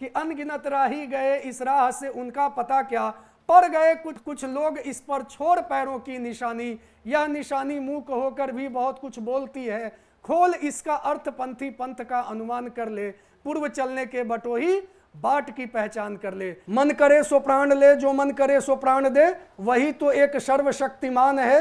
कि अनगिनत राही गए इस राह से उनका पता क्या पर गए कुछ कुछ लोग इस पर छोड़ पैरों की निशानी यह निशानी मुख होकर भी बहुत कुछ बोलती है खोल इसका अर्थ पंथी पंथ का अनुमान कर ले पूर्व चलने के बटो ही बाट की पहचान कर ले मन करे सो प्राण ले जो मन करे सो प्राण दे वही तो एक सर्वशक्तिमान है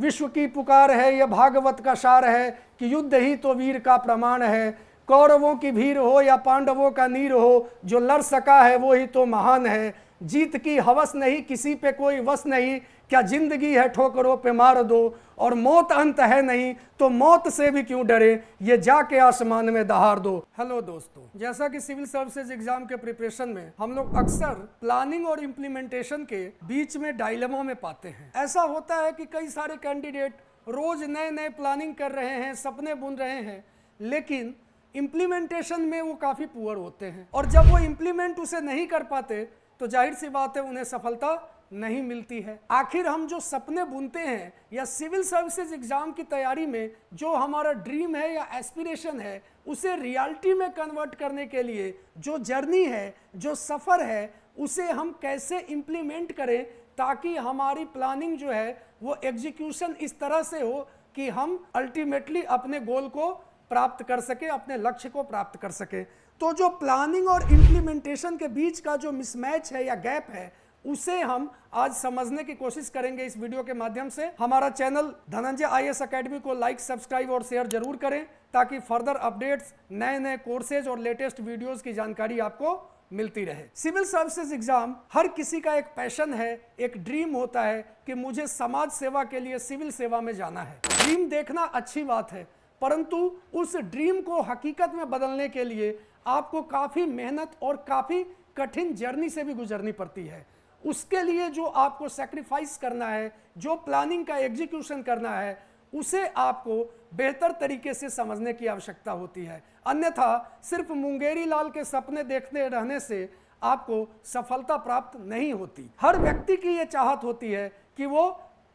विश्व की पुकार है यह भागवत का सार है कि युद्ध ही तो वीर का प्रमाण है कौरवों की भीड़ हो या पांडवों का नीर हो जो लड़ सका है वो ही तो महान है जीत की हवस नहीं किसी पे कोई वस नहीं क्या जिंदगी है ठोकरों पे मार दो और मौत अंत है नहीं तो मौत से भी क्यों डरे ये जाके आसमान में दहार दो हेलो दोस्तों जैसा कि सिविल सर्विसेज एग्जाम के प्रिपरेशन में हम लोग अक्सर प्लानिंग और इम्प्लीमेंटेशन के बीच में डायलमा में पाते हैं ऐसा होता है कि कई सारे कैंडिडेट रोज नए नए प्लानिंग कर रहे हैं सपने बुन रहे हैं लेकिन इम्प्लीमेंटेशन में वो काफ़ी पुअर होते हैं और जब वो इम्प्लीमेंट उसे नहीं कर पाते तो जाहिर सी बात है उन्हें सफलता नहीं मिलती है आखिर हम जो सपने बुनते हैं या सिविल सर्विसेज एग्ज़ाम की तैयारी में जो हमारा ड्रीम है या एस्पिरेशन है उसे रियलिटी में कन्वर्ट करने के लिए जो जर्नी है जो सफ़र है उसे हम कैसे इम्प्लीमेंट करें ताकि हमारी प्लानिंग जो है वो एग्जीक्यूशन इस तरह से हो कि हम अल्टीमेटली अपने गोल को प्राप्त कर सके अपने लक्ष्य को प्राप्त कर सके तो जो प्लानिंग और इम्प्लीमेंटेशन के बीच का जो मिसमैच है या गैप है उसे हम आज समझने की कोशिश करेंगे इस वीडियो के माध्यम से हमारा channel Dhananjay I S academy को लाइक सब्सक्राइब और शेयर जरूर करें ताकि फर्दर अपडेट्स नए नए कोर्सेज और लेटेस्ट वीडियोस की जानकारी आपको मिलती रहे सिविल सर्विसेज एग्जाम हर किसी का एक पैशन है एक ड्रीम होता है कि मुझे समाज सेवा के लिए सिविल सेवा में जाना है ड्रीम देखना अच्छी बात है परंतु उस ड्रीम को हकीकत में बदलने के लिए आपको काफ़ी मेहनत और काफ़ी कठिन जर्नी से भी गुजरनी पड़ती है उसके लिए जो आपको सेक्रीफाइस करना है जो प्लानिंग का एग्जीक्यूशन करना है उसे आपको बेहतर तरीके से समझने की आवश्यकता होती है अन्यथा सिर्फ मुंगेरी लाल के सपने देखते रहने से आपको सफलता प्राप्त नहीं होती हर व्यक्ति की ये चाहत होती है कि वो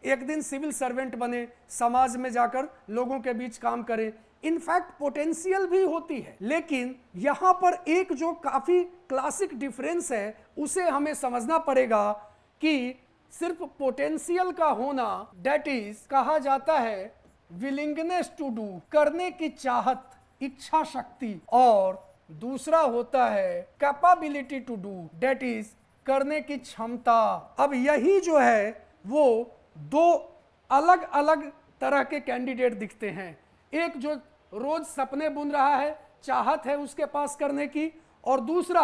एक दिन सिविल सर्वेंट बने समाज में जाकर लोगों के बीच काम करें इनफैक्ट पोटेंशियल भी होती है लेकिन यहाँ पर एक जो काफ़ी क्लासिक डिफरेंस है उसे हमें समझना पड़ेगा कि सिर्फ पोटेंशियल का होना डेट इज कहा जाता है विलिंगनेस टू डू करने की चाहत इच्छा शक्ति और दूसरा होता है capability to do that is करने की क्षमता अब यही जो है वो दो अलग अलग तरह के कैंडिडेट दिखते हैं एक जो रोज सपने बुन रहा है चाहत है उसके पास करने की और दूसरा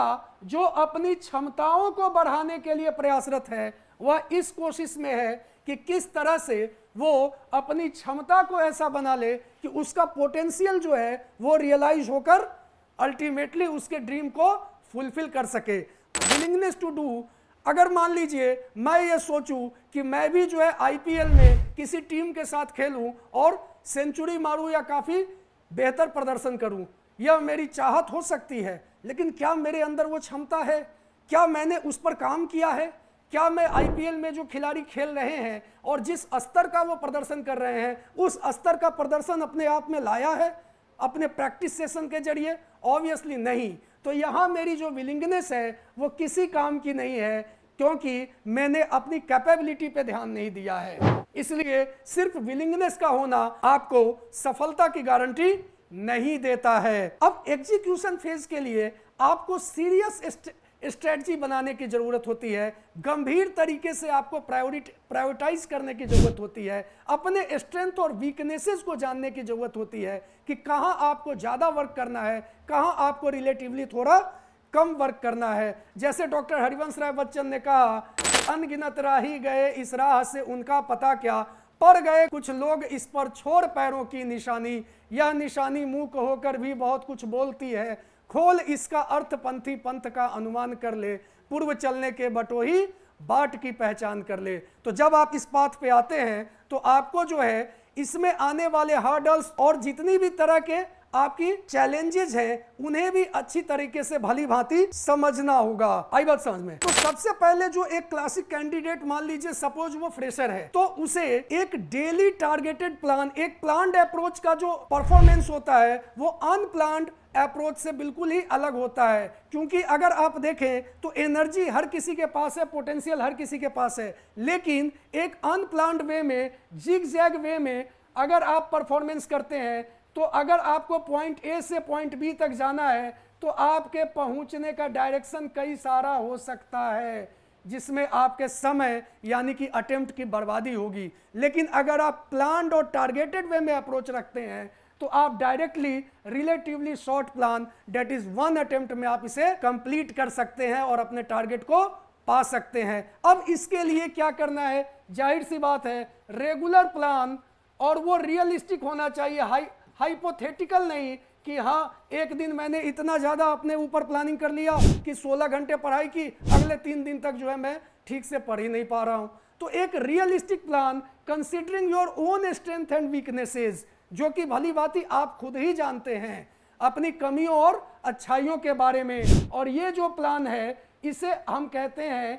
जो अपनी क्षमताओं को बढ़ाने के लिए प्रयासरत है वह इस कोशिश में है कि किस तरह से वो अपनी क्षमता को ऐसा बना ले कि उसका पोटेंशियल जो है वो रियलाइज होकर अल्टीमेटली उसके ड्रीम को फुलफिल कर सके विलिंगनेस टू डू अगर मान लीजिए मैं ये सोचूं कि मैं भी जो है आईपीएल में किसी टीम के साथ खेलूं और सेंचुरी मारूं या काफ़ी बेहतर प्रदर्शन करूं यह मेरी चाहत हो सकती है लेकिन क्या मेरे अंदर वो क्षमता है क्या मैंने उस पर काम किया है क्या मैं आईपीएल में जो खिलाड़ी खेल रहे हैं और जिस स्तर का वो प्रदर्शन कर रहे हैं उस स्तर का प्रदर्शन अपने आप में लाया है अपने प्रैक्टिस सेशन के जरिए ऑब्वियसली नहीं तो यहाँ मेरी जो विलिंगनेस है वो किसी काम की नहीं है क्योंकि मैंने अपनी कैपेबिलिटी पे ध्यान नहीं दिया है इसलिए सिर्फ विलिंगनेस का होना आपको सफलता की गारंटी नहीं देता है अब एग्जीक्यूशन फेज के लिए आपको सीरियस स्ट्रेटजी बनाने की ज़रूरत होती है गंभीर तरीके से आपको प्रायोरिटी प्रायोरिटाइज करने की ज़रूरत होती है अपने स्ट्रेंथ और वीकनेसेस को जानने की ज़रूरत होती है कि कहाँ आपको ज़्यादा वर्क करना है कहाँ आपको रिलेटिवली थोड़ा कम वर्क करना है जैसे डॉक्टर हरिवंश राय बच्चन ने कहा अनगिनत राही गए इस राह से उनका पता क्या पर गए कुछ लोग इस पर छोड़ पैरों की निशानी यह निशानी मुंह होकर भी बहुत कुछ बोलती है खोल इसका अर्थ पंथी पंथ का अनुमान कर ले पूर्व चलने के बटोही बाट की पहचान कर ले तो जब आप इस पाथ पे आते हैं तो आपको जो है इसमें आने वाले हार्डल्स और जितनी भी तरह के आपकी चैलेंजेस हैं उन्हें भी अच्छी तरीके से भली भांति समझना होगा आई बात समझ में तो सबसे पहले जो एक क्लासिक कैंडिडेट मान लीजिए सपोज वो फ्रेशर है तो उसे एक डेली टारगेटेड प्लान एक प्लान अप्रोच का जो परफॉर्मेंस होता है वो अनप्लान अप्रोच से बिल्कुल ही अलग होता है क्योंकि अगर आप देखें तो एनर्जी हर किसी के पास है पोटेंशियल हर किसी के पास है लेकिन एक अनप्लान वे में जिग जैग वे में अगर आप परफॉर्मेंस करते हैं तो अगर आपको पॉइंट ए से पॉइंट बी तक जाना है तो आपके पहुंचने का डायरेक्शन कई सारा हो सकता है जिसमें आपके समय यानी कि अटेम्प्ट की बर्बादी होगी लेकिन अगर आप प्लान और टारगेटेड वे में अप्रोच रखते हैं तो आप directly relatively short plan that is one attempt में आप इसे कंप्लीट कर सकते हैं और अपने टारगेट को पा सकते हैं अब इसके लिए क्या करना है जाहिर सी बात है रेगुलर प्लान और वो रियलिस्टिक होना चाहिए हाई हाइपोथेटिकल नहीं कि हाँ एक दिन मैंने इतना ज़्यादा अपने ऊपर प्लानिंग कर लिया कि 16 घंटे पढ़ाई की अगले तीन दिन तक जो है मैं ठीक से पढ़ ही नहीं पा रहा हूँ तो एक realistic plan considering your own strength and weaknesses जो कि भली बात आप खुद ही जानते हैं अपनी कमियों और अच्छाइयों के बारे में और ये जो प्लान है इसे हम कहते हैं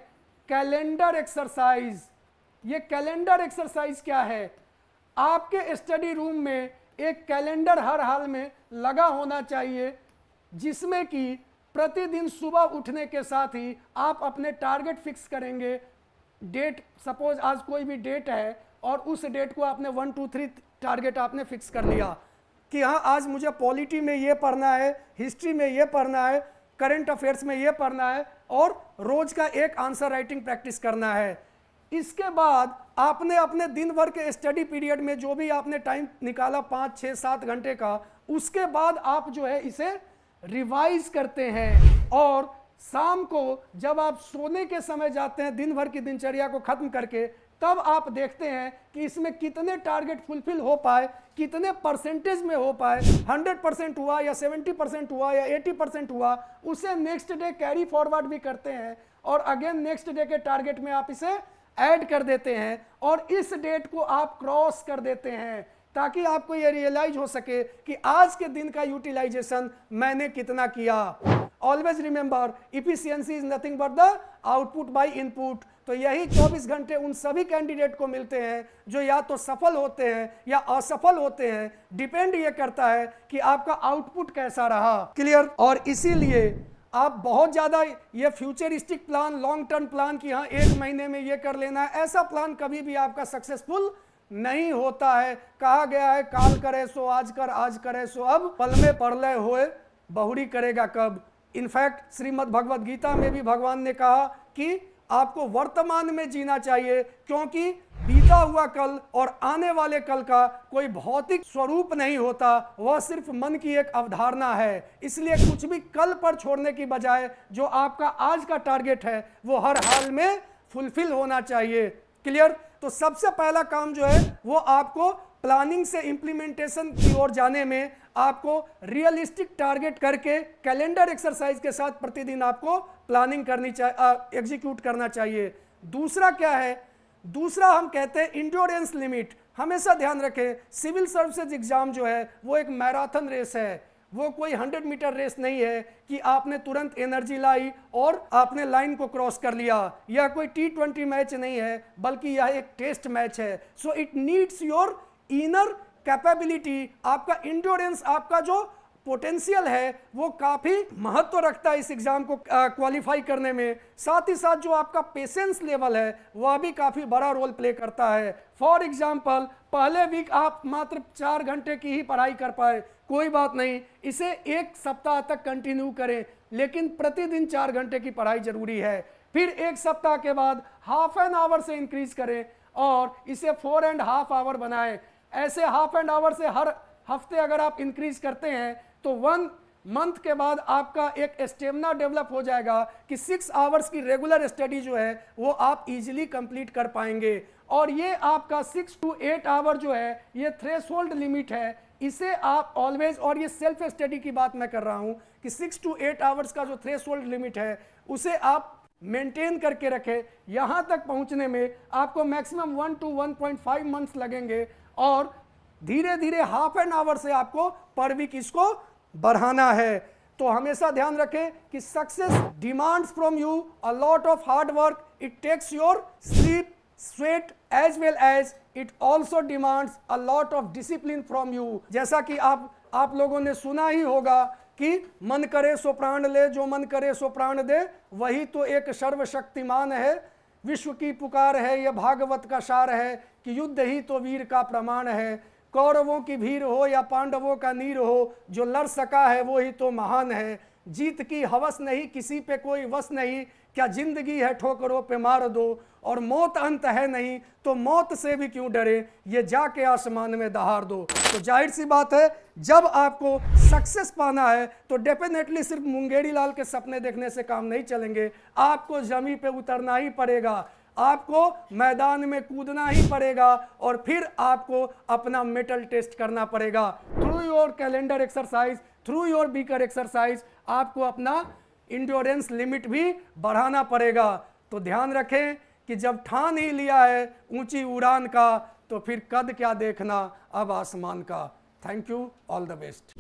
कैलेंडर एक्सरसाइज ये कैलेंडर एक्सरसाइज क्या है आपके स्टडी रूम में एक कैलेंडर हर हाल में लगा होना चाहिए जिसमें कि प्रतिदिन सुबह उठने के साथ ही आप अपने टारगेट फिक्स करेंगे डेट सपोज आज कोई भी डेट है और उस डेट को आपने वन टू थ्री टारगेट आपने फिक्स कर लिया कि हाँ आज मुझे पॉलिटी में ये पढ़ना है हिस्ट्री में ये पढ़ना है करंट अफेयर्स में ये पढ़ना है और रोज का एक आंसर राइटिंग प्रैक्टिस करना है इसके बाद आपने अपने दिन भर के स्टडी पीरियड में जो भी आपने टाइम निकाला पाँच छः सात घंटे का उसके बाद आप जो है इसे रिवाइज करते हैं और शाम को जब आप सोने के समय जाते हैं दिन भर की दिनचर्या को ख़त्म करके तब आप देखते हैं कि इसमें कितने टारगेट फुलफिल हो पाए कितने परसेंटेज में हो पाए 100 परसेंट हुआ या 70 परसेंट हुआ या 80 परसेंट हुआ उसे नेक्स्ट डे कैरी फॉरवर्ड भी करते हैं और अगेन नेक्स्ट डे के टारगेट में आप इसे ऐड कर देते हैं और इस डेट को आप क्रॉस कर देते हैं ताकि आपको ये रियलाइज हो सके कि आज के दिन का यूटिलाइजेशन मैंने कितना किया always remember efficiency is nothing but the output by input तो यही 24 घंटे उन सभी कैंडिडेट को मिलते हैं जो या तो सफल होते हैं या असफल होते हैं डिपेंड ये करता है कि आपका आउटपुट कैसा रहा क्लियर और इसीलिए आप बहुत ज़्यादा ये futuristic plan long term plan कि हाँ एक महीने में ये कर लेना है ऐसा प्लान कभी भी आपका सक्सेसफुल नहीं होता है कहा गया है काल करे सो आज कर आज करे सो अब पल में परलय होए बहुरी करेगा कब इनफैक्ट श्रीमद भगवद गीता में भी भगवान ने कहा कि आपको वर्तमान में जीना चाहिए क्योंकि बीता हुआ कल और आने वाले कल का कोई भौतिक स्वरूप नहीं होता वह सिर्फ मन की एक अवधारणा है इसलिए कुछ भी कल पर छोड़ने की बजाय जो आपका आज का टारगेट है वो हर हाल में फुलफिल होना चाहिए क्लियर तो सबसे पहला काम जो है वो आपको प्लानिंग से इम्प्लीमेंटेशन की ओर जाने में आपको रियलिस्टिक टारगेट करके कैलेंडर एक्सरसाइज के साथ प्रतिदिन आपको प्लानिंग करनी चाहिए एग्जीक्यूट करना चाहिए दूसरा क्या है दूसरा हम कहते हैं इंड्योरेंस लिमिट हमेशा ध्यान रखें सिविल सर्विसेज एग्जाम जो है वो एक मैराथन रेस है वो कोई हंड्रेड मीटर रेस नहीं है कि आपने तुरंत एनर्जी लाई और आपने लाइन को क्रॉस कर लिया यह कोई टी ट्वेंटी मैच नहीं है बल्कि यह एक टेस्ट मैच है so it needs your inner capability आपका इंड्योरेंस आपका जो पोटेंशियल है वो काफ़ी महत्व रखता है इस एग्ज़ाम को क्वालिफाई करने में साथ ही साथ जो आपका पेशेंस लेवल है वह भी काफ़ी बड़ा रोल प्ले करता है फॉर एग्ज़ाम्पल पहले वीक आप मात्र चार घंटे की ही पढ़ाई कर पाए कोई बात नहीं इसे एक सप्ताह तक कंटिन्यू करें लेकिन प्रतिदिन चार घंटे की पढ़ाई ज़रूरी है फिर एक सप्ताह के बाद हाफ एन आवर से इंक्रीज करें और इसे फोर एंड हाफ आवर बनाएं ऐसे हाफ एंड आवर से हर हफ्ते अगर आप इंक्रीज करते हैं तो वन मंथ के बाद आपका एक स्टेमिना डेवलप हो जाएगा कि सिक्स आवर्स की रेगुलर स्टडी जो है वो आप इजीली कंप्लीट कर पाएंगे और ये आपका सिक्स टू एट आवर जो है ये थ्रेस लिमिट है इसे आप ऑलवेज और ये सेल्फ स्टडी की बात मैं कर रहा हूँ कि सिक्स टू एट आवर्स का जो थ्रेस लिमिट है उसे आप मेंटेन करके रखें यहाँ तक पहुँचने में आपको maximum one to one point five months लगेंगे और धीरे धीरे हाफ एन आवर से आपको पर वीक इसको बढ़ाना है तो हमेशा ध्यान रखें कि success demands from you a lot of hard work it takes your sleep sweat as well as it also demands a lot of discipline from you जैसा कि आप आप लोगों ने सुना ही होगा कि मन करे सो प्राण ले जो मन करे सो प्राण दे वही तो एक सर्वशक्तिमान है विश्व की पुकार है यह भागवत का सार है कि युद्ध ही तो वीर का प्रमाण है कौरवों की भीड़ हो या पांडवों का नीर हो जो लड़ सका है वो ही तो महान है जीत की हवस नहीं किसी पे कोई वस नहीं क्या जिंदगी है ठोकरों पे मार दो और मौत अंत है नहीं तो मौत से भी क्यों डरे ये जाके आसमान में दहार दो तो जाहिर सी बात है जब आपको सक्सेस पाना है तो डेफिनेटली सिर्फ मुंगेरी लाल के सपने देखने से काम नहीं चलेंगे आपको जमी पे उतरना ही पड़ेगा आपको मैदान में कूदना ही पड़ेगा और फिर आपको अपना मेटल टेस्ट करना पड़ेगा through your calendar exercise through your beaker exercise आपको अपना इंडोरेंस लिमिट भी बढ़ाना पड़ेगा तो ध्यान रखें कि जब ठान ही लिया है ऊंची उड़ान का तो फिर कद क्या देखना अब आसमान का thank you all the best